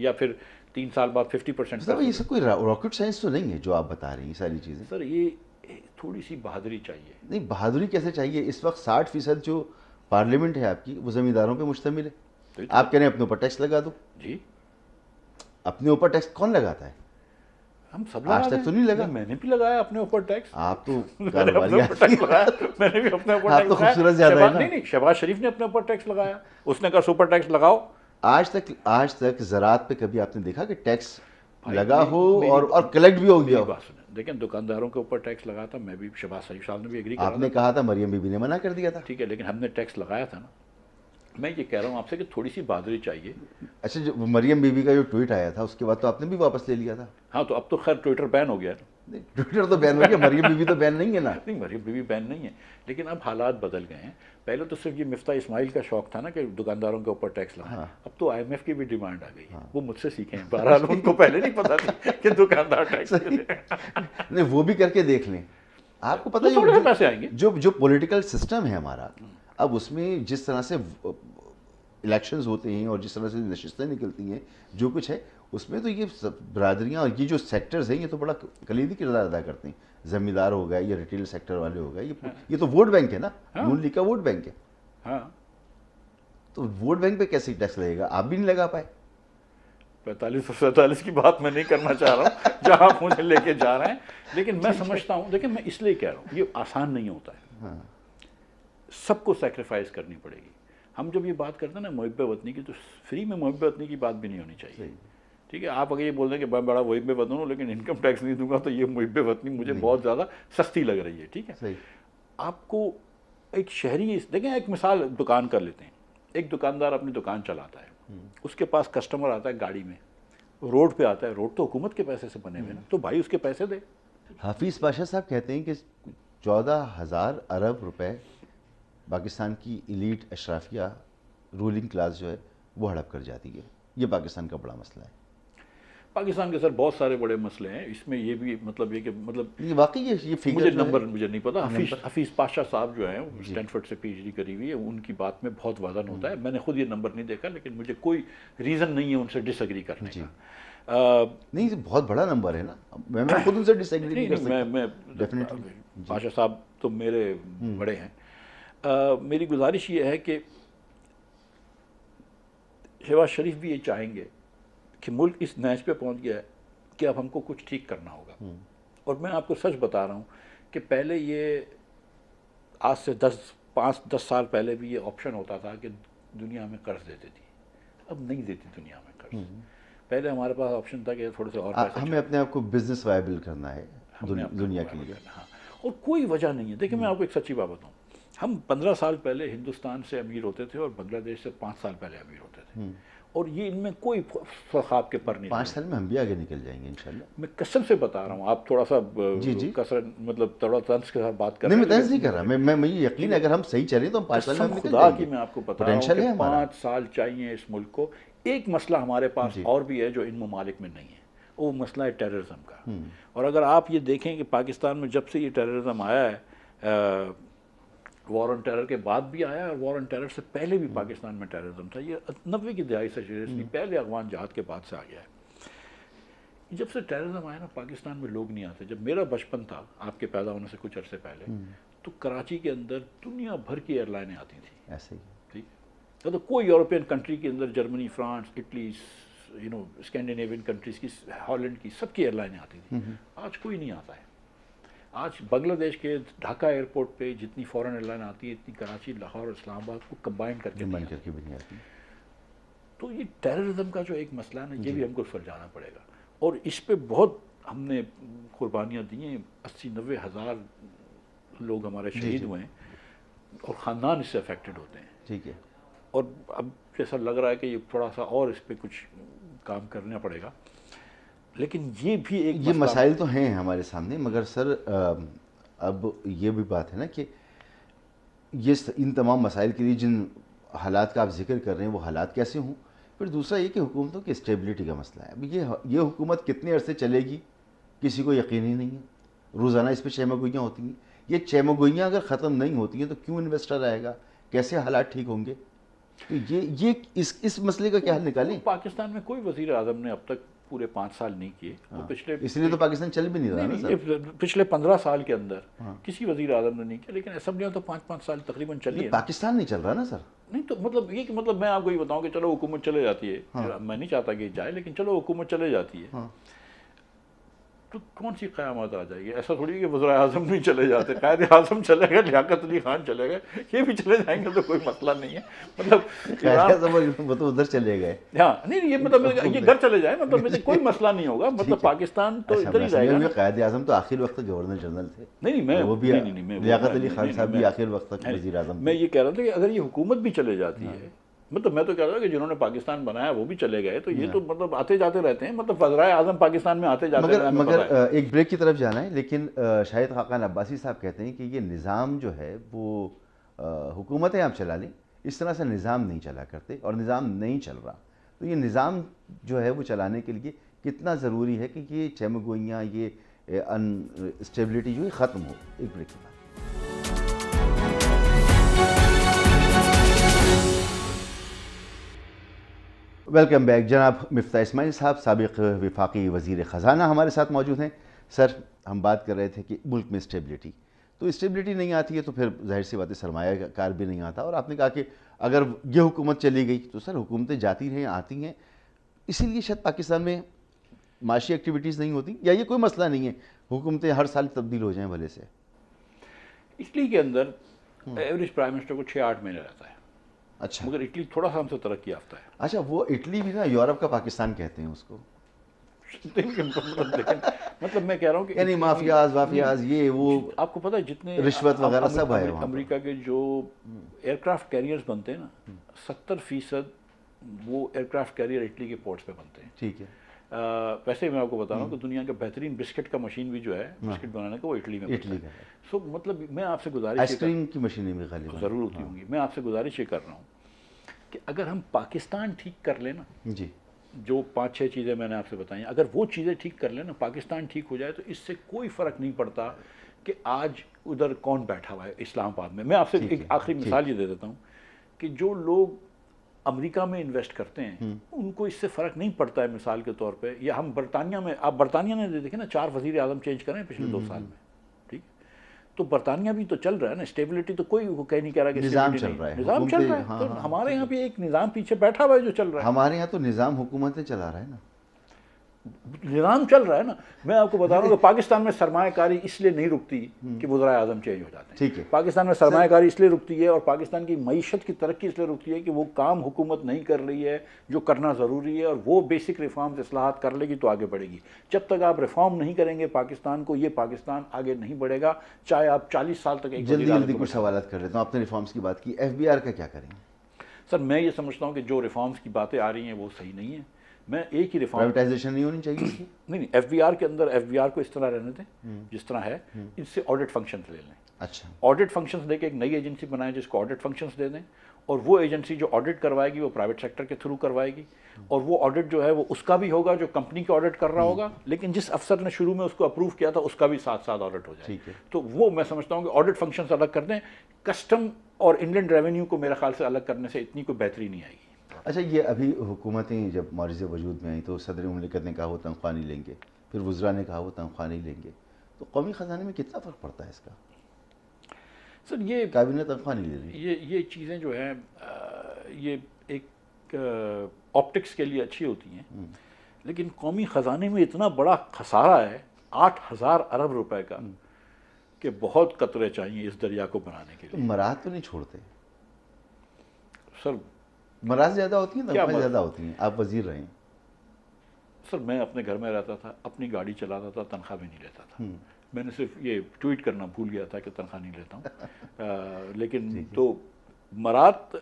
या फिर तीन साल बाद फिफ्टी परसेंट सर ये सब कोई रॉकेट साइंस तो नहीं है जो आप बता रहे हैं सारी चीज़ें सर ये थोड़ी सी बहादुरी चाहिए नहीं बहादुरी कैसे चाहिए इस वक्त साठ फीसद जो पार्लियामेंट है आपकी वो ज़मींदारों पर मुश्तमिल है तो आप कह रहे हैं अपने ऊपर टैक्स लगा दो जी अपने ऊपर टैक्स कौन लगाता है हम सब आज तक तो नहीं लगा मैंने भी लगाया अपने ऊपर टैक्स आप तो मैंने अपने ऊपर टैक्स लगाया मैंने भी अपने ऊपर टैक्स तो लगाया खूबसूरत ज्यादा है नहीं नहीं शहबाज शरीफ ने अपने ऊपर टैक्स लगाया उसने कहा सुपर टैक्स लगाओ आज तक आज तक ज़रात पे कभी आपने देखा कि टैक्स लगा हो और और कलेक्ट भी हो गया लेकिन दुकानदारों के ऊपर टैक्स लगा था मैं भी शबाज सही साहब ने भी एग्री आपने कहा था मरियम बीबी ने मना कर दिया था ठीक है लेकिन हमने टैक्स लगाया था ना मैं ये कह रहा हूँ आपसे कि थोड़ी सी बहादुरी चाहिए अच्छा जो मरियम बीबी का जो ट्वीट आया था उसके बाद तो आपने भी वापस ले लिया था हाँ तो अब तो खैर ट्विटर बैन हो गया ना ट्विटर तो बैन हो गया मरियम बीवी तो बैन नहीं है ना नहीं मरियम बीवी बैन नहीं है लेकिन अब हालात बदल गए हैं पहले तो सिर्फ ये मिफ्ता इस्माइल का शौक था ना कि दुकानदारों के ऊपर टैक्स लगा हाँ। अब तो आईएमएफ की भी डिमांड आ गई है हाँ। वो मुझसे सीखे हैं बहरहाल उनको पहले नहीं पता था कि दुकानदार टैक्स नहीं वो भी करके देख लें आपको पता है पैसे आएंगे जो जो पॉलिटिकल सिस्टम है हमारा अब उसमें जिस तरह से इलेक्शंस होते हैं और जिस तरह से नशस्तें निकलती हैं जो कुछ है उसमें तो ये सब बरदरियाँ और ये जो सेक्टर्स हैं ये तो बड़ा कलीदी किरदार अदा करते हैं जमींदार हो गए ये रिटेल सेक्टर वाले हो गए ये हाँ। ये तो वोट बैंक है ना नून हाँ। लीग का वोट बैंक है हाँ। तो वोट बैंक पे कैसे टैक्स लगेगा आप भी नहीं लगा पाए पैंतालीस सौ सैंतालीस की बात मैं नहीं करना चाह रहा हूँ जहाँ आप मुझे लेके जा रहे हैं लेकिन मैं समझता हूँ देखिए मैं इसलिए कह रहा हूँ ये आसान नहीं होता है सबको सेक्रीफाइस करनी पड़ेगी हम जब ये बात करते हैं ना मुहब वतनी की तो फ्री में मुहब वतनी की बात भी नहीं होनी चाहिए ठीक है आप अगर ये बोल दें कि मैं बड़ा मुहिब वतन हूँ लेकिन इनकम टैक्स नहीं दूंगा तो ये मुहिब वतनी मुझे बहुत ज़्यादा सस्ती लग रही है ठीक है आपको एक शहरी देखें एक मिसाल दुकान कर लेते हैं एक दुकानदार अपनी दुकान चलाता है हम्म। उसके पास कस्टमर आता है गाड़ी में रोड पे आता है रोड तो हुकूमत के पैसे से बने हुए ना हम्म। तो भाई उसके पैसे दे हाफिज़ पाशा साहब कहते हैं कि चौदह हज़ार अरब रुपए पाकिस्तान की इलीट अशराफिया रूलिंग क्लास जो है वो हड़प कर जाती है ये पाकिस्तान का बड़ा मसला है पाकिस्तान के सर बहुत सारे बड़े मसले हैं इसमें ये भी मतलब ये कि मतलब ये वाकई ये ये फिगर मुझे नंबर मुझे नहीं पता हफीज हफीज पाशा साहब जो हैं स्टैनफर्ड से पीएचडी करी हुई है उनकी बात में बहुत वजन हम्म। होता है मैंने खुद ये नंबर नहीं देखा लेकिन मुझे कोई रीज़न नहीं है उनसे डिसग्री करने का आ, नहीं बहुत बड़ा नंबर है ना मैं खुद उनसे डिसएग्री मैं मैं डेफिनेटली पाशा साहब तो मेरे हम्म। बड़े हैं मेरी गुजारिश ये है कि शहबाज शरीफ भी ये चाहेंगे कि मुल्क इस नैच पे पहुंच गया है कि अब हमको कुछ ठीक करना होगा हम्म। और मैं आपको सच बता रहा हूँ कि पहले ये आज से दस पाँच दस साल पहले भी ये ऑप्शन होता था कि दुनिया में कर्ज देती थी अब नहीं देती दुनिया में कर्ज हम्म। पहले हमारे पास ऑप्शन था कि थोड़े से और आ, हमें अपने आप को बिजनेस वायबल करना है दुनिया के लिए हाँ और कोई वजह नहीं है देखिए मैं हम्म। आपको एक सच्ची बात बताऊँ हम पंद्रह साल पहले हिंदुस्तान से अमीर होते थे और बांग्लादेश से पाँच साल पहले अमीर होते थे और ये इनमें कोई फर्क आपके पर नहीं पाँच साल में हम भी आगे निकल जाएंगे इंशाल्लाह मैं कसम से बता रहा हूँ आप थोड़ा सा जी जी कसर मतलब थोड़ा तंस के साथ बात कर नहीं मैं नहीं कर रहा मैं मैं मुझे यकीन अगर हम सही चले तो हम पाँच साल में खुदा की मैं आपको बता रहा हूँ पाँच साल चाहिए इस मुल्क को एक मसला हमारे पास और भी है जो इन ममालिक में नहीं है वो मसला है टेररिज्म का हम्म। और अगर आप ये देखें कि पाकिस्तान में जब से ये टेररिज्म आया है वॉर ऑन टेरर के बाद भी आया और वॉर ऑन टेरर से पहले भी पाकिस्तान में टेररिज्म था ये नब्बे की दिहाई से सीरियसली हम्म। पहले अफगान जहाद के बाद से आ गया है जब से टेररिज्म आया ना पाकिस्तान में लोग नहीं आते जब मेरा बचपन था आपके पैदा होने से कुछ अरसे पहले हम्म। तो कराची के अंदर दुनिया भर की एयरलाइनें आती थी ऐसे ही ठीक तो, तो कोई यूरोपियन कंट्री के अंदर Germany France Italy you know Scandinavian countries की हॉलैंड की सबकी एयरलाइनें आती थी हम्म, आज कोई नहीं आता है आज बांग्लादेश के ढाका एयरपोर्ट पे जितनी फॉरेन एयरलाइन आती है इतनी कराची लाहौर इस्लामाबाद को कंबाइन करके करके भी नहीं है तो ये टेररिज्म का जो एक मसला है ये भी हमको सुलझाना पड़ेगा और इस पर बहुत हमने कुर्बानियाँ दी हैं अस्सी नबे हज़ार लोग हमारे शहीद हुए हैं और ख़ानदान इससे अफेक्टेड होते हैं ठीक है और अब जैसा लग रहा है कि ये थोड़ा सा और इस पर कुछ काम करना पड़ेगा लेकिन ये भी एक ये मसाइल तो हैं हमारे सामने मगर सर अब ये भी बात है ना कि ये इन तमाम मसाइल के लिए जिन हालात का आप जिक्र कर रहे हैं वो हालात कैसे हों फिर दूसरा ये कि हुकूमतों की स्टेबिलिटी का मसला है अब ये ये हुकूमत कितने अरसे चलेगी किसी को यकीन ही नहीं है रोज़ाना इस पर चैमागोइयाँ होती हैं ये चैमागोइयाँ अगर ख़त्म नहीं होती हैं तो क्यों इन्वेस्टर आएगा कैसे हालात ठीक होंगे तो ये ये इस इस मसले का क्या हल निकालें पाकिस्तान में कोई वजीर अजम ने अब तक पूरे पाँच साल नहीं किए तो हाँ। पिछले इसलिए तो पाकिस्तान चल भी नहीं रहा नहीं, नहीं, पिछले पंद्रह साल के अंदर हाँ। किसी वजीर आजम ने नहीं किया लेकिन असम्बलियाँ तो पाँच पाँच साल तकरीबन चली है पाकिस्तान नहीं चल रहा ना सर नहीं तो मतलब ये कि मतलब मैं आपको ये बताऊँ कि चलो हुकूमत चले जाती है हाँ। मैं नहीं चाहता कि जाए लेकिन चलो हुकूमत चले जाती है हाँ। तो कौन सी क़्यामत आ जाएगी ऐसा थोड़ी कि वज्र अजम नहीं चले जाते कायद अजम चले गए लियात अली खान चले गए ये भी चले जाएंगे तो कोई मसला नहीं है मतलब तो उधर चले गए हाँ नहीं ये मतलब ये घर चले जाए मतलब मुझे कोई मसला नहीं होगा मतलब पाकिस्तान तो इधर ही जाएगा कायद अजम तो आखिर वक्त गवर्नर जनरल थे नहीं मैं वो भी लियात अली खान साहब भी आखिर वक्त तक वजी अजम मैं ये कह रहा था कि अगर ये हुकूमत भी चले जाती हाँ। है मतलब मैं तो कह रहा हूँ कि जिन्होंने पाकिस्तान बनाया वो भी चले गए तो ये हाँ। तो मतलब आते जाते रहते हैं मतलब फजराए आजम पाकिस्तान में आते जाते मगर, मगर एक ब्रेक की तरफ जाना है लेकिन शाहिद खाकान अब्बासी साहब कहते हैं कि ये निज़ाम जो है वो हुकूमतें आप चला लें इस तरह से निज़ाम नहीं चला करते और निज़ाम नहीं चल रहा तो ये निज़ाम जो है वो चलाने के लिए कितना ज़रूरी है कि ये चमगोइयाँ ये अनस्टेबिलिटी जो है ख़त्म हो एक ब्रेक के बाद वेलकम बैक जनाब मफ्ता इसमाइल साहब सबक विफाक़ी वज़ी ख़जाना हमारे साथ मौजूद हैं सर हम बात कर रहे थे कि मुल्क में स्टेबिलिटी तो स्टेबिलिटी नहीं आती है तो फिर जाहिर सी बात है सरमाकार भी नहीं आता और आपने कहा कि अगर ये हुकूमत चली गई तो सर हुकूमतें जाती रहें आती हैं इसीलिए शायद पाकिस्तान में माशी एक्टिविटीज़ नहीं होती या ये कोई मसला नहीं है हुकूमतें हर साल तब्दील हो जाएँ भले से इटली के अंदर हम्म। एवरेज प्राइम मिनिस्टर को छः आठ महीने रहता है अच्छा मगर इटली थोड़ा सा हमसे तरक्की याफ्ता है अच्छा वो इटली भी ना यूरोप का पाकिस्तान कहते हैं उसको मतलब, मतलब, मतलब मैं कह रहा हूँ कि यानी माफियाज वाफियाज ये वो आपको पता है जितने रिश्वत वगैरह सब है अमेरिका के जो एयरक्राफ्ट कैरियर्स बनते हैं ना हम्म। सत्तर फीसद वो एयरक्राफ्ट कैरियर इटली के पोर्ट्स पे बनते हैं ठीक है वैसे मैं आपको बता रहा हूँ हम्म। कि दुनिया के बेहतरीन बिस्किट का मशीन भी जो है हाँ। बिस्किट बनाने का वो इटली में इटली का सो मतलब मैं आपसे गुजारिश आइसक्रीम की मशीनें भी खाली ज़रूर होती हाँ। होंगी मैं आपसे गुजारिश ये कर रहा हूँ कि अगर हम पाकिस्तान ठीक कर लेना जी जो पाँच छः चीज़ें मैंने आपसे बताई अगर वो चीज़ें ठीक कर लेना पाकिस्तान ठीक हो जाए तो इससे कोई फ़र्क नहीं पड़ता कि आज उधर कौन बैठा हुआ है इस्लामाबाद में मैं आपसे एक आखिरी मिसाल ये दे देता हूँ कि जो लोग अमेरिका में इन्वेस्ट करते हैं हम्म। तो उनको इससे फ़र्क नहीं पड़ता है मिसाल के तौर पे या हम बरतानिया में आप बरतानिया ने देखें ना चार वजीर आजम चेंज करें पिछले दो हम्म, साल हम्म। में ठीक तो बरतानिया भी तो चल रहा है ना स्टेबिलिटी तो कोई वो कह नहीं कह रहा कि निज़ाम चल रहा है निज़ाम चल रहा है हाँ, तो हाँ, हमारे यहाँ भी एक निज़ाम पीछे बैठा हुआ है जो चल रहा है हमारे यहाँ तो निज़ाम हुकूमतें चला रहा है ना निज़ाम चल रहा है ना मैं आपको बता रहा हूँ कि पाकिस्तान में सरमाकारी इसलिए नहीं रुकती हम्म। कि वजरा आजम चेंज हो जाते हैं ठीक है पाकिस्तान में सरमाकारी इसलिए रुकती है और पाकिस्तान की मीशत की तरक्की इसलिए रुकती है कि वो काम हुकूमत नहीं कर रही है जो करना ज़रूरी है और वो बेसिक रिफॉर्म असलाहत कर लेगी तो आगे बढ़ेगी जब तक आप रिफॉर्म नहीं करेंगे पाकिस्तान को ये पाकिस्तान आगे नहीं बढ़ेगा चाहे आप चालीस साल तक जल्दी जल्दी कुछ सवाल कर रहे हूँ आपने रिफॉर्म्स की बात की एफ का क्या करेंगे सर मैं ये समझता हूँ कि जो रिफॉर्म्स की बातें आ रही हैं वो सही नहीं है मैं एक ही रिफॉर्म प्राइवेटाइजेशन नहीं होनी चाहिए नहीं नहीं एफबीआर के अंदर एफबीआर को इस तरह रहने दें हम्म। जिस तरह है इससे ऑडिट फंक्शन ले लें अच्छा ऑडिट फंक्शंस देके एक नई एजेंसी बनाएं जिसको ऑडिट फंक्शंस दे दें और वो एजेंसी जो ऑडिट करवाएगी वो प्राइवेट सेक्टर के थ्रू करवाएगी हम्म। और वो ऑडिट जो है वो उसका भी होगा जो कंपनी के ऑडिट कर रहा हम्म। होगा लेकिन जिस अफसर ने शुरू में उसको अप्रूव किया था उसका भी साथ साथ ऑडिट हो जाए तो वो मैं समझता हूँ कि ऑडिट फंक्शंस अलग कर दें कस्टम और इंडियन रेवेन्यू को मेरे ख्याल से अलग करने से इतनी कोई बेहतरी नहीं आएगी अच्छा ये अभी हुकूमतें जब मारज़ वजूद में आई तो सदर ममलिकत ने कहा वो तनख्वाह नहीं लेंगे फिर वज्रा ने कहा वो तनख्वाह नहीं लेंगे तो कौमी ख़जाने में कितना फ़र्क पड़ता है इसका सर ये काबिन तनख्वाह नहीं ले रही ये ये चीज़ें जो हैं ये एक ऑप्टिक्स के लिए अच्छी होती हैं हम्म। लेकिन कौमी ख़जाने में इतना बड़ा खसारा है आठ हज़ार अरब रुपए का हम्म। कि बहुत कतरे चाहिए इस दरिया को बनाने के तो लिए मराहत तो नहीं छोड़ते सर मराज ज़्यादा होती है तनख्वाह ज़्यादा होती है आप वजीर रहे सर मैं अपने घर में रहता था अपनी गाड़ी चलाता था तनख्वाह भी नहीं लेता था हम्म। मैंने सिर्फ ये ट्वीट करना भूल गया था कि तनख्वाह नहीं लेता हूँ लेकिन तो मरात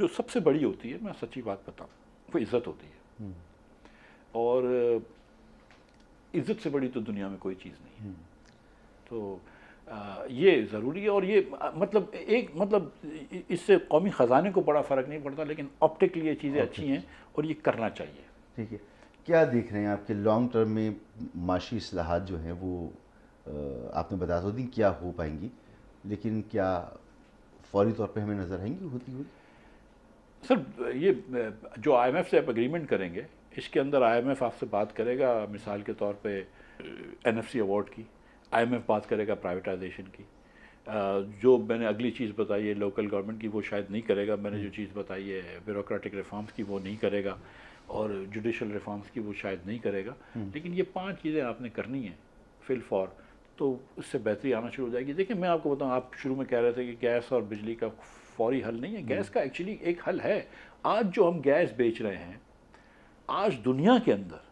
जो सबसे बड़ी होती है मैं सच्ची बात बताऊँ वो इज़्ज़त होती है हम्म। और इज़्ज़त से बड़ी तो दुनिया में कोई चीज़ नहीं है हम्म। तो ये ज़रूरी है और ये मतलब एक मतलब इससे कौमी ख़जाने को बड़ा फ़र्क नहीं पड़ता लेकिन ऑप्टिकली ये चीज़ें अच्छी हैं और ये करना चाहिए ठीक है क्या देख रहे हैं आपके लॉन्ग टर्म में माशी असलाहत जो हैं वो आपने बता दो तो दी क्या हो पाएंगी लेकिन क्या फौरी तौर पर हमें नज़र आएंगी होती हुई सर ये जो एफ से आप एग्रीमेंट करेंगे इसके अंदर एफ़ आपसे बात करेगा मिसाल के तौर पर एफ सी अवार्ड की आईएमएफ बात करेगा प्राइवेटाइजेशन की जो मैंने अगली चीज़ बताई है लोकल गवर्नमेंट की वो शायद नहीं करेगा मैंने जो हम्म। चीज़ बताई है ब्यूरोक्रेटिक रिफॉर्म्स की वो नहीं करेगा और जुडिशल रिफॉर्म्स की वो शायद नहीं करेगा हम्म। लेकिन ये पांच चीज़ें आपने करनी है फिल फॉर तो उससे बेहतरी आना शुरू हो जाएगी देखिए मैं आपको बताऊँ आप शुरू में कह रहे थे कि गैस और बिजली का फौरी हल नहीं है हम्म। गैस का एक्चुअली एक हल है आज जो हम गैस बेच रहे हैं आज दुनिया के अंदर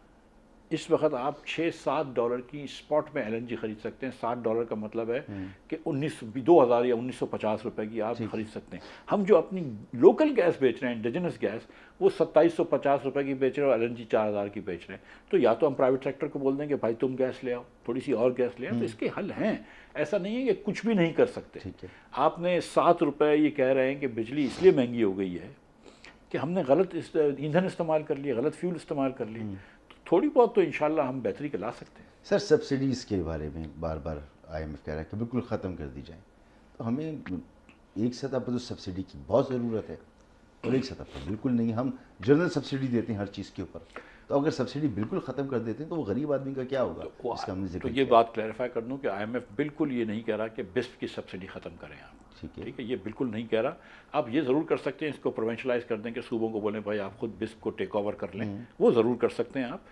इस वक्त आप छः सात डॉलर की स्पॉट में एलएनजी खरीद सकते हैं सात डॉलर का मतलब है हम्म। कि उन्नीस दो हज़ार या उन्नीस सौ पचास रुपये की आप खरीद सकते हैं हम जो अपनी लोकल गैस बेच रहे हैं इंडिजिनस गैस वो सत्ताईस सौ पचास रुपये की बेच रहे हैं और एल एन जी चार हज़ार की बेच रहे हैं तो या तो हम प्राइवेट सेक्टर को बोल दें कि भाई तुम गैस ले आओ थोड़ी सी और गैस ले आओ तो हम्म। इसके हल हैं ऐसा नहीं है कि कुछ भी नहीं कर सकते आपने सात रुपये ये कह रहे हैं कि बिजली इसलिए महंगी हो गई है कि हमने गलत ईंधन इस्तेमाल कर लिया गलत फ्यूल इस्तेमाल कर लिया हम्म। थोड़ी बहुत तो इन हम बेहतरी के ला सकते हैं सर सब्सिडीज़ के बारे में बार बार आई एम एफ कह रहा है कि बिल्कुल ख़त्म कर दी जाए तो हमें एक सतह पर तो सब्सिडी की बहुत ज़रूरत है और एक सतह पर बिल्कुल नहीं हम जनरल सब्सिडी देते हैं हर चीज़ के ऊपर तो अगर सब्सिडी बिल्कुल ख़त्म कर देते हैं तो वो गरीब आदमी का क्या होगा तो इसका हमने जिक्र तो ये बात क्लैरिफाई कर दूँ कि आई बिल्कुल ये नहीं कह रहा कि बिस्प की सब्सिडी ख़त्म करें आप ठीक है ठीक है ये बिल्कुल नहीं कह रहा आप ये ज़रूर कर सकते हैं इसको प्रोवेंशलाइज कर दें कि सूबों को बोलें भाई आप खुद बिस्प को टेक ओवर कर लें हम्म। वो ज़रूर कर सकते हैं आप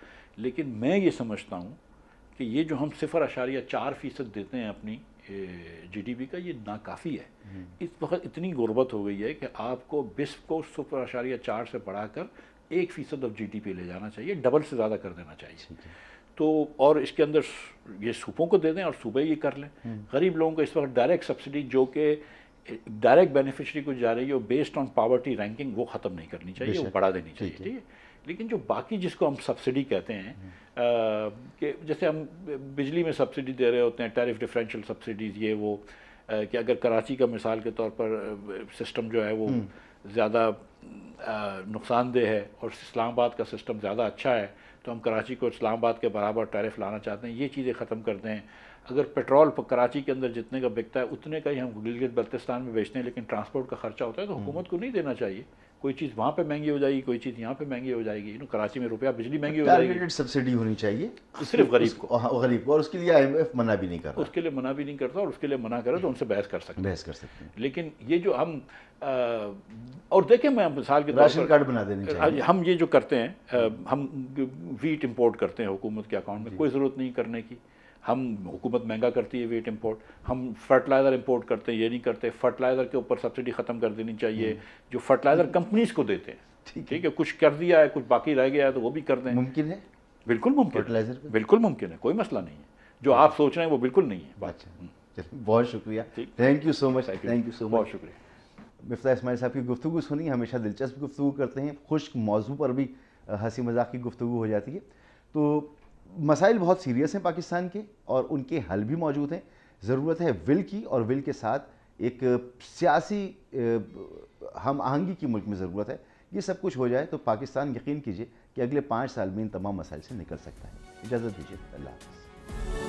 लेकिन मैं ये समझता हूँ कि ये जो हम सिफर अशारिया चार फीसद देते हैं अपनी जीडीपी का ये नाकाफ़ी है हम्म। इस वक्त इतनी गुर्बत हो गई है कि आपको बिस्प को सिफर अशारिया चार से बढ़ाकर एक फ़ीसद ऑफ जी ले जाना चाहिए डबल से ज़्यादा कर देना चाहिए तो और इसके अंदर ये सूपों को दे दें और सूबे ये कर लें हम्म। गरीब लोगों को इस वक्त डायरेक्ट सब्सिडी जो कि डायरेक्ट बेनिफिशरी को जा रही है बेस्ड ऑन पावर्टी रैंकिंग वो ख़त्म नहीं करनी चाहिए वो बढ़ा देनी चाहिए ठीक है लेकिन जो बाकी जिसको हम सब्सिडी कहते हैं हम्म। कि जैसे हम बिजली में सब्सिडी दे रहे होते हैं टैरिफ डिफरेंशियल सब्सिडीज़ ये वो कि अगर कराची का मिसाल के तौर पर सिस्टम जो है वो हम्म। ज़्यादा नुकसानदेह है और इस्लामाबाद का सिस्टम ज़्यादा अच्छा है तो हम कराची को इस्लामाबाद के बराबर टैरिफ लाना चाहते हैं ये चीज़ें ख़त्म कर दें अगर पेट्रोल कराची के अंदर जितने का बिकता है उतने का ही हम गिलगित बल्तिस्तान में बेचते हैं लेकिन ट्रांसपोर्ट का खर्चा होता है तो हम्म। हुकूमत को नहीं देना चाहिए कोई चीज़ वहाँ पे महंगी हो जाएगी कोई चीज़ यहाँ पे महंगी हो जाएगी यू कराची में रुपया बिजली महंगी हो जाएगी सब्सिडी होनी चाहिए सिर्फ गरीब को हाँ, गरीब को और उसके लिए आई मना भी नहीं करता उसके लिए मना भी नहीं करता और उसके लिए मना करे तो उनसे बहस कर सकते बहस कर सकते हैं लेकिन ये जो हम आ, और देखें मैं मिसाल के राशन कार्ड बना देने चाहिए हम ये जो करते हैं हम वीट इम्पोर्ट करते हैं हुकूमत के अकाउंट में कोई ज़रूरत नहीं करने की हम हुकूमत महंगा करती है वेट इंपोर्ट हम फर्टिलाइज़र इंपोर्ट करते हैं ये नहीं करते फर्टिलाइज़र के ऊपर सब्सिडी ख़त्म कर देनी चाहिए हम्म। जो फर्टिलाइज़र कंपनीज को देते हैं ठीक है कुछ कर दिया है कुछ बाकी रह गया है तो वो भी कर दें मुमकिन है बिल्कुल मुमकिन फर्टिलाइज़र बिल्कुल मुमकिन है कोई मसला नहीं है जो आप सोच रहे हैं वो बिल्कुल नहीं है अच्छा बहुत शुक्रिया thank you so much thank you so बहुत शुक्रिया मिफ्ता इसमाइल साहब की गुफ्तु सुनी हमेशा दिलचस्प गुफ्तु करते हैं खुश मौजू पर भी हंसी मजाक की गुफ्तु हो जाती है तो मसाइल बहुत सीरियस हैं पाकिस्तान के और उनके हल भी मौजूद हैं ज़रूरत है विल की और विल के साथ एक सियासी हम आहंगी की मुल्क में ज़रूरत है ये सब कुछ हो जाए तो पाकिस्तान यकीन कीजिए कि अगले पाँच साल में इन तमाम मसाइल से निकल सकता है इजाज़त दीजिए अल्लाह हाफ़